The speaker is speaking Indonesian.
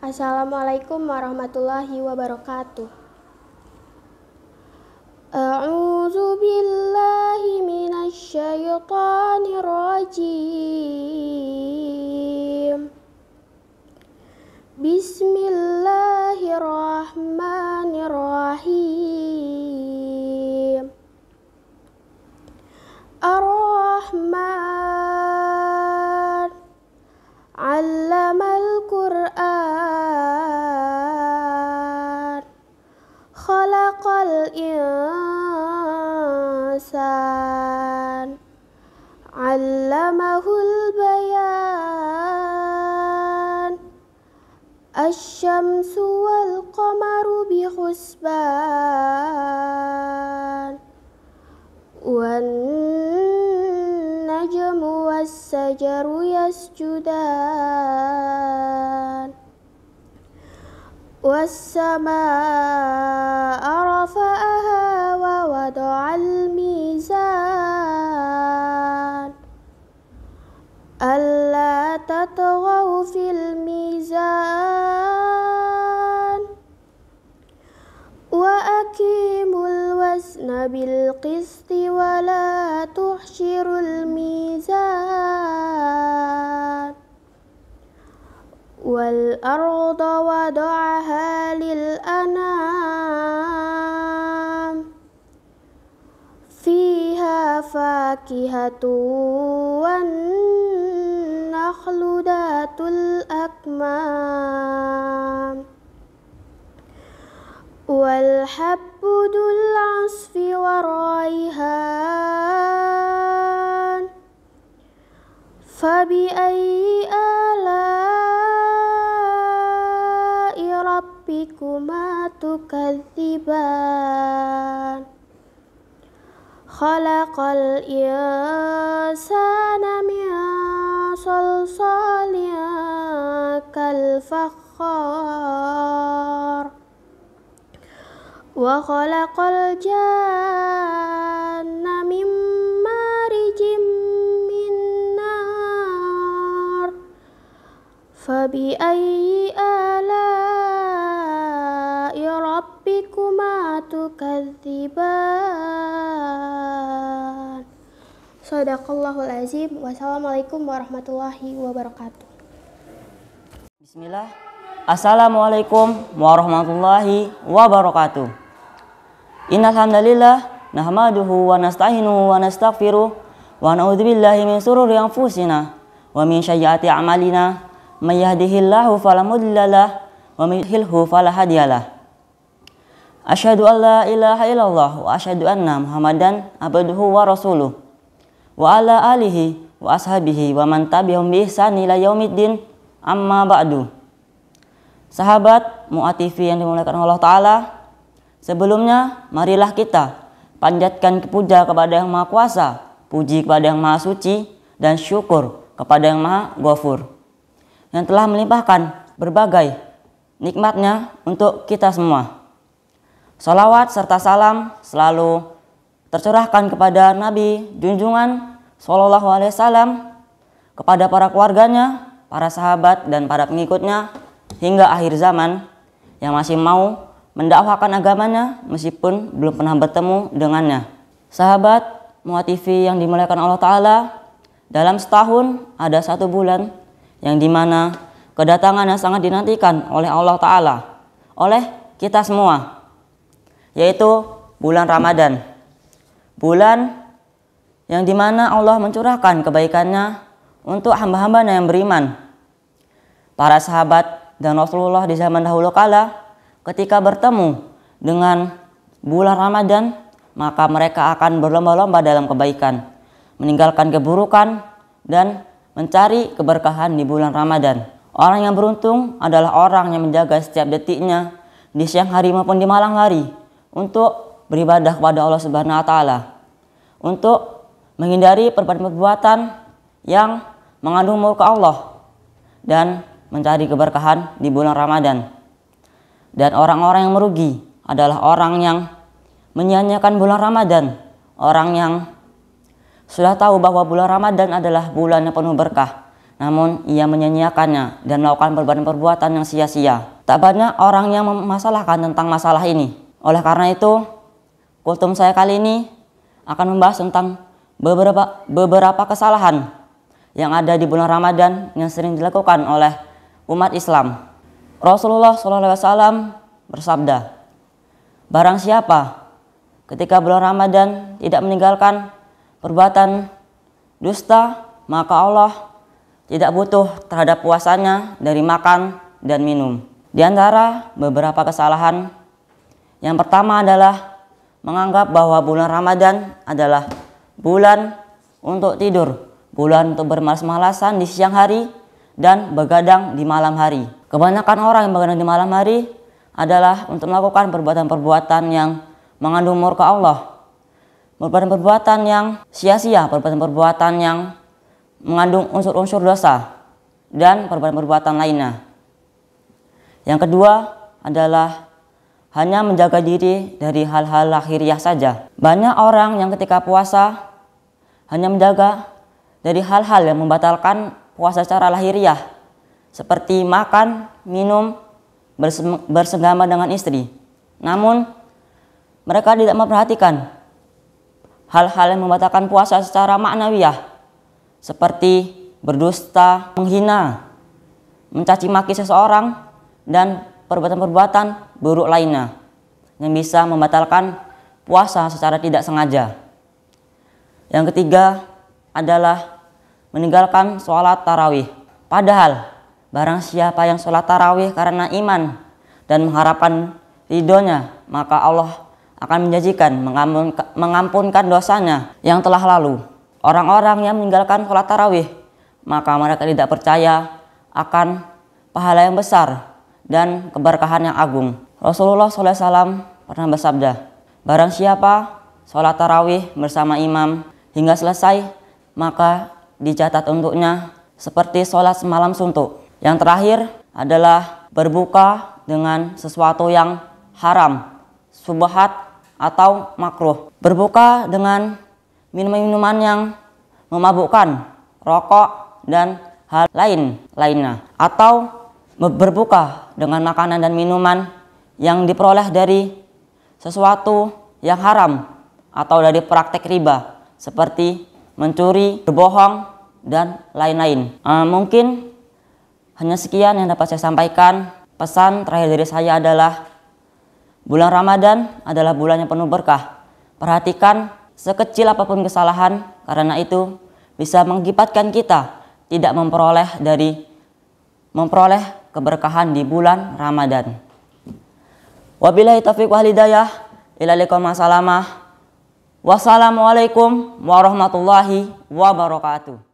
Assalamualaikum warahmatullahi wabarakatuh. A'udzu billahi minasy syaithanir rajim. Bismillahirrahmanirrahim. خلق الإنسان علمه البيان الشمس والقمر بحسبان والنجم والسجر يسجدان والسماء بالقسط ولا تحشر الميزان والأرض وضعها للأنام فيها فاكهة والنخل ذات الأكمام والحب ذو العصف والريحان فبأي آلاء ربكما تكذبان خلق الإنسان من صلصال كالفخار wa khalaqal janna min marijim min nar fabi ayyi ala'i rabbikuma tukadziban Sadaqallahul azim Wassalamualaikum warahmatullahi wabarakatuh Bismillah Assalamualaikum warahmatullahi wabarakatuh إن الحمد لله نحمده ونستعينه ونستغفره ونعوذ بالله من شرور أنفسنا ومن سيئات أعمالنا من يهده الله فلا مضل له ومن يضلله فلا هادي له أشهد أن لا إله إلا الله وأشهد أن محمدا عبده ورسوله وعلى آله وأصحابه ومن تبعهم بإحسان إلى يوم الدين أما بعد Sahabat Mu'atifi yang dimuliakan Allah Ta'ala Sebelumnya, marilah kita panjatkan puja kepada Yang Maha Kuasa, puji kepada Yang Maha Suci, dan syukur kepada Yang Maha Gofur, yang telah melimpahkan berbagai nikmatnya untuk kita semua. Salawat serta salam selalu tercurahkan kepada Nabi junjungan Sallallahu Alaihi Wasallam, kepada para keluarganya, para sahabat dan para pengikutnya hingga akhir zaman yang masih mau mendakwakan agamanya meskipun belum pernah bertemu dengannya. Sahabat Muatifi yang dimuliakan Allah Ta'ala, dalam setahun ada satu bulan yang dimana kedatangannya sangat dinantikan oleh Allah Ta'ala, oleh kita semua, yaitu bulan Ramadan. Bulan yang dimana Allah mencurahkan kebaikannya untuk hamba-hambanya yang beriman. Para sahabat dan Rasulullah di zaman dahulu kala Ketika bertemu dengan bulan Ramadan, maka mereka akan berlomba-lomba dalam kebaikan, meninggalkan keburukan, dan mencari keberkahan di bulan Ramadan. Orang yang beruntung adalah orang yang menjaga setiap detiknya di siang hari maupun di malam hari untuk beribadah kepada Allah Subhanahu wa taala. Untuk menghindari perbuatan-perbuatan yang mengandung murka Allah dan mencari keberkahan di bulan Ramadan. Dan orang-orang yang merugi adalah orang yang menyanyikan bulan Ramadan, orang yang sudah tahu bahwa bulan Ramadan adalah bulan yang penuh berkah. Namun ia menyanyiakannya dan melakukan perbuatan-perbuatan yang sia-sia. Tak banyak orang yang memasalahkan tentang masalah ini. Oleh karena itu, kultum saya kali ini akan membahas tentang beberapa, beberapa kesalahan yang ada di bulan Ramadan yang sering dilakukan oleh umat Islam. Rasulullah SAW bersabda, Barang siapa ketika bulan Ramadan tidak meninggalkan perbuatan dusta, maka Allah tidak butuh terhadap puasanya dari makan dan minum. Di antara beberapa kesalahan, yang pertama adalah menganggap bahwa bulan Ramadan adalah bulan untuk tidur, bulan untuk bermalas-malasan di siang hari, dan begadang di malam hari. Kebanyakan orang yang bangun di malam hari adalah untuk melakukan perbuatan-perbuatan yang mengandung murka Allah. Perbuatan-perbuatan yang sia-sia, perbuatan-perbuatan yang mengandung unsur-unsur dosa dan perbuatan-perbuatan lainnya. Yang kedua adalah hanya menjaga diri dari hal-hal lahiriah saja. Banyak orang yang ketika puasa hanya menjaga dari hal-hal yang membatalkan puasa secara lahiriah seperti makan, minum, bersenggama dengan istri. Namun, mereka tidak memperhatikan hal-hal yang membatalkan puasa secara maknawiyah, seperti berdusta, menghina, mencaci maki seseorang, dan perbuatan-perbuatan buruk lainnya yang bisa membatalkan puasa secara tidak sengaja. Yang ketiga adalah meninggalkan sholat tarawih. Padahal Barang siapa yang sholat tarawih karena iman dan mengharapkan ridhonya, maka Allah akan menjanjikan mengampunkan dosanya yang telah lalu. Orang-orang yang meninggalkan sholat tarawih, maka mereka tidak percaya akan pahala yang besar dan keberkahan yang agung. Rasulullah SAW pernah bersabda, Barang siapa sholat tarawih bersama imam hingga selesai, maka dicatat untuknya seperti sholat semalam suntuk. Yang terakhir adalah berbuka dengan sesuatu yang haram, subahat atau makruh. Berbuka dengan minuman-minuman yang memabukkan, rokok dan hal lain lainnya atau berbuka dengan makanan dan minuman yang diperoleh dari sesuatu yang haram atau dari praktek riba seperti mencuri, berbohong, dan lain-lain. Uh, mungkin hanya sekian yang dapat saya sampaikan. Pesan terakhir dari saya adalah bulan Ramadan adalah bulan yang penuh berkah. Perhatikan sekecil apapun kesalahan karena itu bisa mengibatkan kita tidak memperoleh dari memperoleh keberkahan di bulan Ramadan. Wabillahi taufiq wal Wassalamualaikum warahmatullahi wabarakatuh.